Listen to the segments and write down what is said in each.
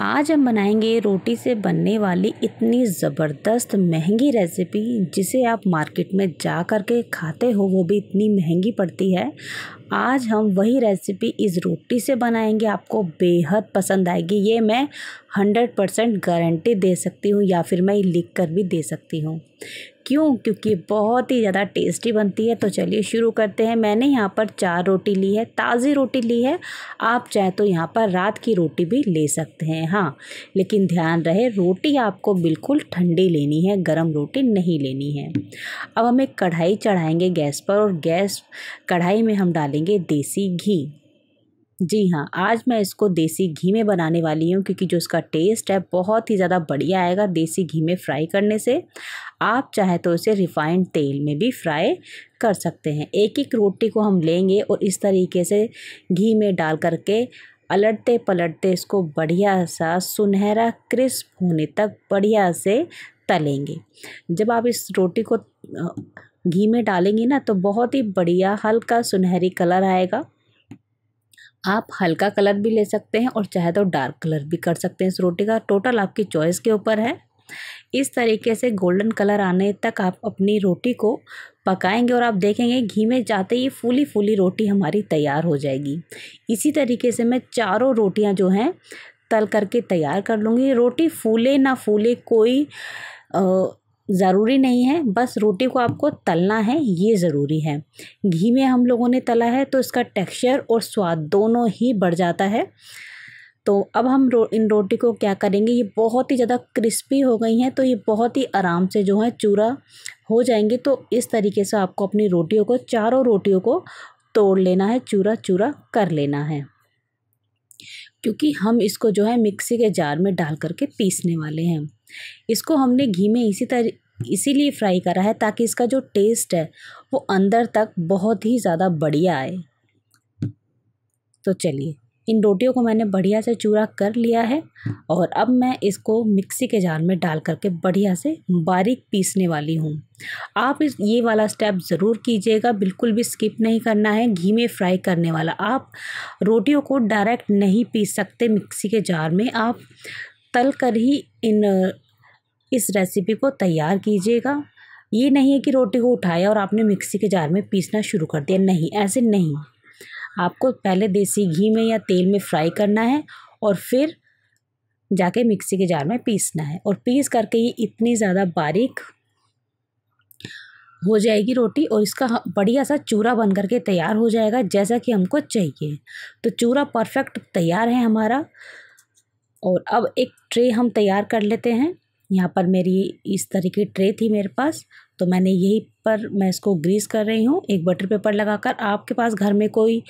आज हम बनाएंगे रोटी से बनने वाली इतनी ज़बरदस्त महंगी रेसिपी जिसे आप मार्केट में जा कर के खाते हो वो भी इतनी महंगी पड़ती है आज हम वही रेसिपी इस रोटी से बनाएंगे आपको बेहद पसंद आएगी ये मैं हंड्रेड परसेंट गारंटी दे सकती हूँ या फिर मैं लिख कर भी दे सकती हूँ क्यों क्योंकि बहुत ही ज़्यादा टेस्टी बनती है तो चलिए शुरू करते हैं मैंने यहाँ पर चार रोटी ली है ताज़ी रोटी ली है आप चाहे तो यहाँ पर रात की रोटी भी ले सकते हैं हाँ लेकिन ध्यान रहे रोटी आपको बिल्कुल ठंडी लेनी है गर्म रोटी नहीं लेनी है अब हम एक कढ़ाई चढ़ाएँगे गैस पर और गैस कढ़ाई में हम डालेंगे देसी घी जी हाँ आज मैं इसको देसी घी में बनाने वाली हूँ क्योंकि जो इसका टेस्ट है बहुत ही ज़्यादा बढ़िया आएगा देसी घी में फ्राई करने से आप चाहे तो इसे रिफाइंड तेल में भी फ्राई कर सकते हैं एक एक रोटी को हम लेंगे और इस तरीके से घी में डाल करके अलटते पलटते इसको बढ़िया सा सुनहरा क्रिस्प होने तक बढ़िया से तलेंगे जब आप इस रोटी को घी में डालेंगे ना तो बहुत ही बढ़िया हल्का सुनहरी कलर आएगा आप हल्का कलर भी ले सकते हैं और चाहे तो डार्क कलर भी कर सकते हैं इस रोटी का टोटल आपकी चॉइस के ऊपर है इस तरीके से गोल्डन कलर आने तक आप अपनी रोटी को पकाएंगे और आप देखेंगे घी में जाते ही फूली फूली रोटी हमारी तैयार हो जाएगी इसी तरीके से मैं चारों रोटियां जो हैं तल करके तैयार कर लूँगी रोटी फूले ना फूले कोई आ, ज़रूरी नहीं है बस रोटी को आपको तलना है ये ज़रूरी है घी में हम लोगों ने तला है तो इसका टेक्सचर और स्वाद दोनों ही बढ़ जाता है तो अब हम रो इन रोटी को क्या करेंगे ये बहुत ही ज़्यादा क्रिस्पी हो गई हैं तो ये बहुत ही आराम से जो है चूरा हो जाएंगे तो इस तरीके से आपको अपनी रोटियों को चारों रोटियों को तोड़ लेना है चूरा चूरा कर लेना है क्योंकि हम इसको जो है मिक्सी के जार में डाल करके पीसने वाले हैं इसको हमने घी में इसी तरह इसीलिए फ्राई करा है ताकि इसका जो टेस्ट है वो अंदर तक बहुत ही ज़्यादा बढ़िया आए तो चलिए इन रोटियों को मैंने बढ़िया से चूरा कर लिया है और अब मैं इसको मिक्सी के जार में डाल करके बढ़िया से बारीक पीसने वाली हूँ आप इस ये वाला स्टेप ज़रूर कीजिएगा बिल्कुल भी स्किप नहीं करना है घी में फ्राई करने वाला आप रोटियों को डायरेक्ट नहीं पीस सकते मिक्सी के जार में आप तल कर ही इन इस रेसिपी को तैयार कीजिएगा ये नहीं है कि रोटी को उठाया और आपने मिक्सी के जार में पीसना शुरू कर दिया नहीं ऐसे नहीं आपको पहले देसी घी में या तेल में फ्राई करना है और फिर जाके मिक्सी के जार में पीसना है और पीस करके ये इतनी ज़्यादा बारीक हो जाएगी रोटी और इसका बढ़िया सा चूरा बन करके तैयार हो जाएगा जैसा कि हमको चाहिए तो चूरा परफेक्ट तैयार है हमारा और अब एक ट्रे हम तैयार कर लेते हैं यहाँ पर मेरी इस तरह की ट्रे थी मेरे पास तो मैंने यही पर मैं इसको ग्रीस कर रही हूँ एक बटर पेपर लगाकर आपके पास घर में कोई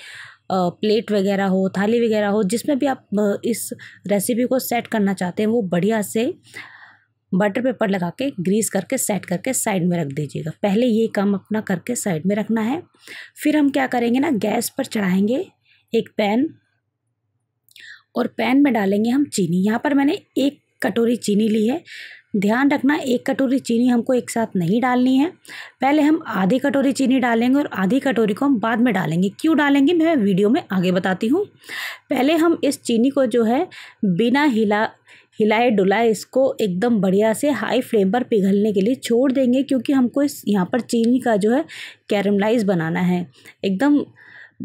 प्लेट वगैरह हो थाली वगैरह हो जिसमें भी आप इस रेसिपी को सेट करना चाहते हैं वो बढ़िया से बटर पेपर लगा के ग्रीस करके सेट करके साइड में रख दीजिएगा पहले ये काम अपना करके साइड में रखना है फिर हम क्या करेंगे ना गैस पर चढ़ाएंगे एक पैन और पैन में डालेंगे हम चीनी यहाँ पर मैंने एक कटोरी चीनी ली है ध्यान रखना एक कटोरी चीनी हमको एक साथ नहीं डालनी है पहले हम आधी कटोरी चीनी डालेंगे और आधी कटोरी को हम बाद में डालेंगे क्यों डालेंगे मैं वीडियो में आगे बताती हूँ पहले हम इस चीनी को जो है बिना हिला हिलाए डुलाए इसको एकदम बढ़िया से हाई फ्लेम पर पिघलने के लिए छोड़ देंगे क्योंकि हमको इस यहाँ पर चीनी का जो है कैरमलाइज बनाना है एकदम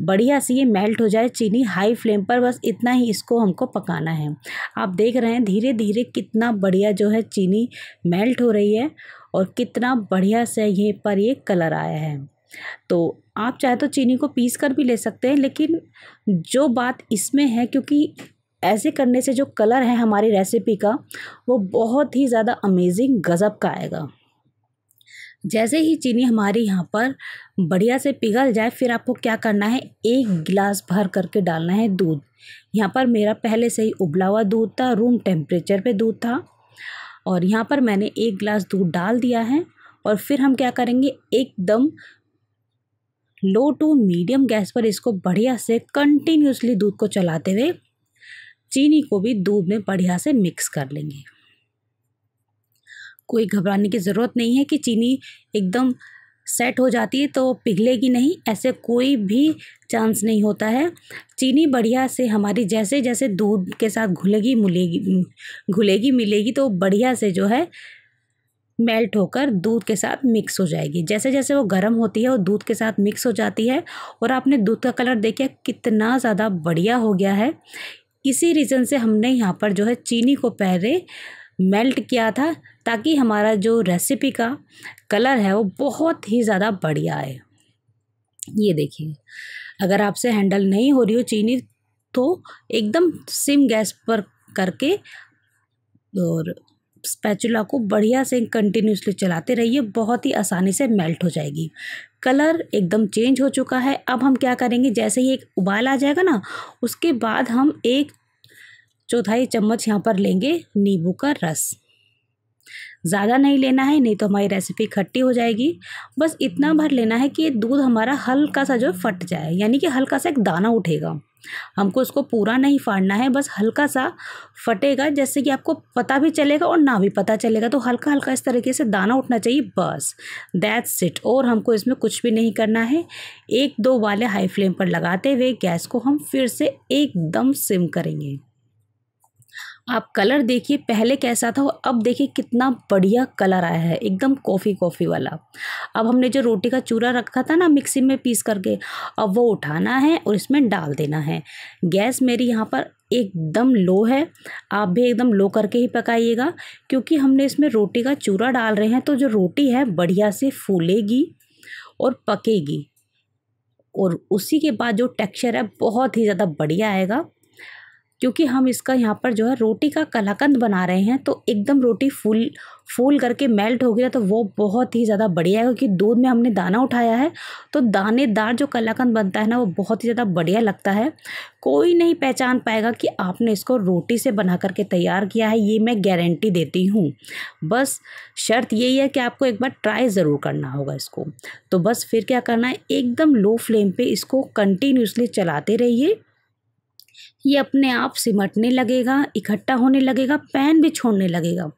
बढ़िया सी ये मेल्ट हो जाए चीनी हाई फ्लेम पर बस इतना ही इसको हमको पकाना है आप देख रहे हैं धीरे धीरे कितना बढ़िया जो है चीनी मेल्ट हो रही है और कितना बढ़िया से ये पर ये कलर आया है तो आप चाहे तो चीनी को पीस कर भी ले सकते हैं लेकिन जो बात इसमें है क्योंकि ऐसे करने से जो कलर है हमारी रेसिपी का वो बहुत ही ज़्यादा अमेजिंग गज़ब का आएगा जैसे ही चीनी हमारे यहाँ पर बढ़िया से पिघल जाए फिर आपको क्या करना है एक गिलास भर करके डालना है दूध यहाँ पर मेरा पहले से ही उबला हुआ दूध था रूम टेम्परेचर पे दूध था और यहाँ पर मैंने एक गिलास दूध डाल दिया है और फिर हम क्या करेंगे एकदम लो टू मीडियम गैस पर इसको बढ़िया से कंटिन्यूसली दूध को चलाते हुए चीनी को भी दूध में बढ़िया से मिक्स कर लेंगे कोई घबराने की ज़रूरत नहीं है कि चीनी एकदम सेट हो जाती है तो पिघलेगी नहीं ऐसे कोई भी चांस नहीं होता है चीनी बढ़िया से हमारी जैसे जैसे दूध के साथ घुलेगी मिलेगी घुलेगी मिलेगी तो बढ़िया से जो है मेल्ट होकर दूध के साथ मिक्स हो जाएगी जैसे जैसे वो गर्म होती है वो दूध के साथ मिक्स हो जाती है और आपने दूध का कलर देखिए कितना ज़्यादा बढ़िया हो गया है इसी रीज़न से हमने यहाँ पर जो है चीनी को पहले मेल्ट किया था ताकि हमारा जो रेसिपी का कलर है वो बहुत ही ज़्यादा बढ़िया आए ये देखिए अगर आपसे हैंडल नहीं हो रही हो चीनी तो एकदम सिम गैस पर करके और स्पैचुला को बढ़िया से कंटिन्यूसली चलाते रहिए बहुत ही आसानी से मेल्ट हो जाएगी कलर एकदम चेंज हो चुका है अब हम क्या करेंगे जैसे ही एक उबाल आ जाएगा ना उसके बाद हम एक चौथाई चम्मच यहाँ पर लेंगे नींबू का रस ज़्यादा नहीं लेना है नहीं तो हमारी रेसिपी खट्टी हो जाएगी बस इतना भर लेना है कि दूध हमारा हल्का सा जो फट जाए यानी कि हल्का सा एक दाना उठेगा हमको उसको पूरा नहीं फाड़ना है बस हल्का सा फटेगा जैसे कि आपको पता भी चलेगा और ना भी पता चलेगा तो हल्का हल्का इस तरीके से दाना उठना चाहिए बस दैट्स इट और हमको इसमें कुछ भी नहीं करना है एक दो वाले हाई फ्लेम पर लगाते हुए गैस को हम फिर से एकदम सिम करेंगे आप कलर देखिए पहले कैसा था और अब देखिए कितना बढ़िया कलर आया है एकदम कॉफ़ी कॉफ़ी वाला अब हमने जो रोटी का चूरा रखा था ना मिक्सी में पीस करके अब वो उठाना है और इसमें डाल देना है गैस मेरी यहाँ पर एकदम लो है आप भी एकदम लो करके ही पकाइएगा क्योंकि हमने इसमें रोटी का चूरा डाल रहे हैं तो जो रोटी है बढ़िया से फूलेगी और पकेगी और उसी के बाद जो टेक्सचर है बहुत ही ज़्यादा बढ़िया आएगा क्योंकि हम इसका यहाँ पर जो है रोटी का कलाकंद बना रहे हैं तो एकदम रोटी फूल फूल करके मेल्ट हो गया तो वो बहुत ही ज़्यादा बढ़िया है क्योंकि दूध में हमने दाना उठाया है तो दानेदार जो कलाकंद बनता है ना वो बहुत ही ज़्यादा बढ़िया लगता है कोई नहीं पहचान पाएगा कि आपने इसको रोटी से बना करके तैयार किया है ये मैं गारंटी देती हूँ बस शर्त यही है कि आपको एक बार ट्राई ज़रूर करना होगा इसको तो बस फिर क्या करना है एकदम लो फ्लेम पर इसको कंटिन्यूसली चलाते रहिए ये अपने आप सिमटने लगेगा इकट्ठा होने लगेगा पैन भी छोड़ने लगेगा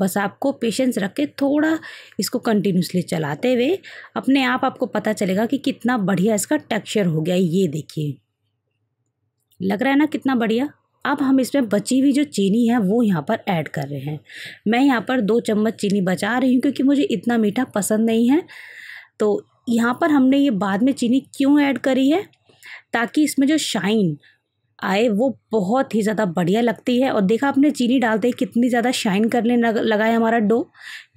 बस आपको पेशेंस रख के थोड़ा इसको कंटिन्यूसली चलाते हुए अपने आप आपको पता चलेगा कि कितना बढ़िया इसका टेक्सचर हो गया ये देखिए लग रहा है ना कितना बढ़िया अब हम इसमें बची हुई जो चीनी है वो यहाँ पर ऐड कर रहे हैं मैं यहाँ पर दो चम्मच चीनी बचा रही हूँ क्योंकि मुझे इतना मीठा पसंद नहीं है तो यहाँ पर हमने ये बाद में चीनी क्यों ऐड करी है ताकि इसमें जो शाइन आए वो बहुत ही ज़्यादा बढ़िया लगती है और देखा आपने चीनी डालते ही कितनी ज़्यादा शाइन करने लगा है हमारा डो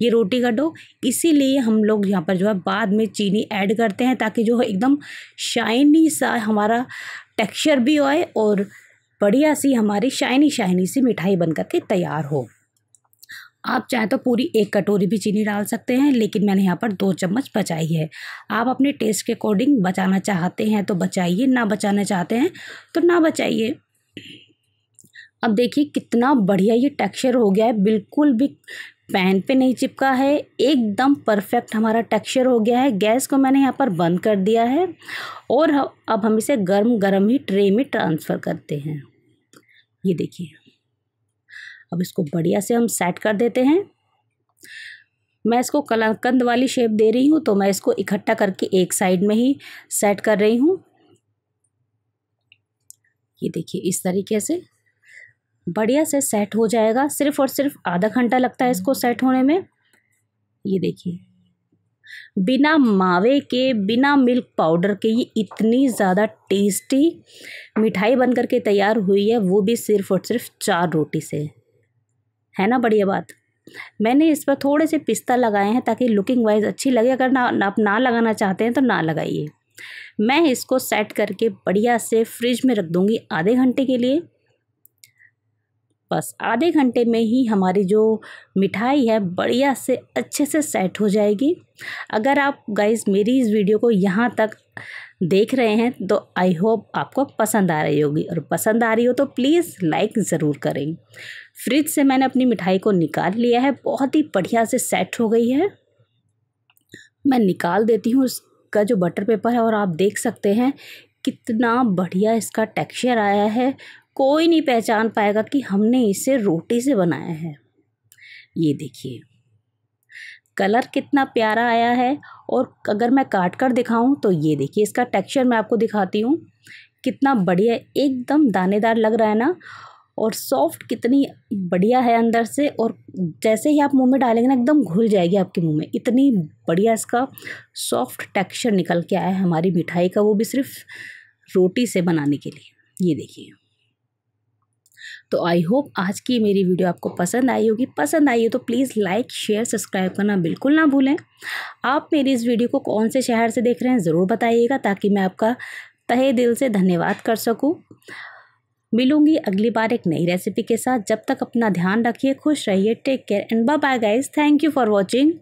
ये रोटी का डो इसीलिए हम लोग यहाँ पर जो है बाद में चीनी ऐड करते हैं ताकि जो है एकदम शाइनी सा हमारा टेक्सचर भी आए और बढ़िया सी हमारी शाइनी शाइनी सी मिठाई बन करके तैयार हो आप चाहे तो पूरी एक कटोरी भी चीनी डाल सकते हैं लेकिन मैंने यहाँ पर दो चम्मच बचाई है आप अपने टेस्ट के अकॉर्डिंग बचाना चाहते हैं तो बचाइए ना बचाना चाहते हैं तो ना बचाइए अब देखिए कितना बढ़िया ये टेक्सचर हो गया है बिल्कुल भी पैन पे नहीं चिपका है एकदम परफेक्ट हमारा टेक्सचर हो गया है गैस को मैंने यहाँ पर बंद कर दिया है और अब हम इसे गर्म गर्म ही ट्रे में ट्रांसफ़र करते हैं ये देखिए अब इसको बढ़िया से हम सेट कर देते हैं मैं इसको कलाकंद वाली शेप दे रही हूँ तो मैं इसको इकट्ठा करके एक साइड में ही सेट कर रही हूँ ये देखिए इस तरीके से बढ़िया से सेट हो जाएगा सिर्फ और सिर्फ आधा घंटा लगता है इसको सेट होने में ये देखिए बिना मावे के बिना मिल्क पाउडर के ये इतनी ज़्यादा टेस्टी मिठाई बनकर के तैयार हुई है वो भी सिर्फ और सिर्फ चार रोटी से है ना बढ़िया बात मैंने इस पर थोड़े से पिस्ता लगाए हैं ताकि लुकिंग वाइज अच्छी लगे अगर ना आप ना लगाना चाहते हैं तो ना लगाइए मैं इसको सेट करके बढ़िया से फ्रिज में रख दूँगी आधे घंटे के लिए बस आधे घंटे में ही हमारी जो मिठाई है बढ़िया से अच्छे से सेट हो जाएगी अगर आप गाइज मेरी इस वीडियो को यहाँ तक देख रहे हैं तो आई होप आपको पसंद आ रही होगी और पसंद आ रही हो तो प्लीज़ लाइक ज़रूर करें फ्रिज से मैंने अपनी मिठाई को निकाल लिया है बहुत ही बढ़िया से सेट हो गई है मैं निकाल देती हूँ इसका जो बटर पेपर है और आप देख सकते हैं कितना बढ़िया इसका टेक्सचर आया है कोई नहीं पहचान पाएगा कि हमने इसे रोटी से बनाया है ये देखिए कलर कितना प्यारा आया है और अगर मैं काट कर दिखाऊं तो ये देखिए इसका टेक्सचर मैं आपको दिखाती हूँ कितना बढ़िया एकदम दानेदार लग रहा है ना और सॉफ्ट कितनी बढ़िया है अंदर से और जैसे ही आप मुंह में डालेंगे ना एकदम घुल जाएगी आपके मुंह में इतनी बढ़िया इसका सॉफ्ट टेक्सचर निकल के आया है हमारी मिठाई का वो भी सिर्फ रोटी से बनाने के लिए ये देखिए तो आई होप आज की मेरी वीडियो आपको पसंद आई होगी पसंद आई हो तो प्लीज़ लाइक शेयर सब्सक्राइब करना बिल्कुल ना भूलें आप मेरी इस वीडियो को कौन से शहर से देख रहे हैं ज़रूर बताइएगा ताकि मैं आपका तहे दिल से धन्यवाद कर सकूँ मिलूंगी अगली बार एक नई रेसिपी के साथ जब तक अपना ध्यान रखिए खुश रहिए take care and bye bye guys thank you for watching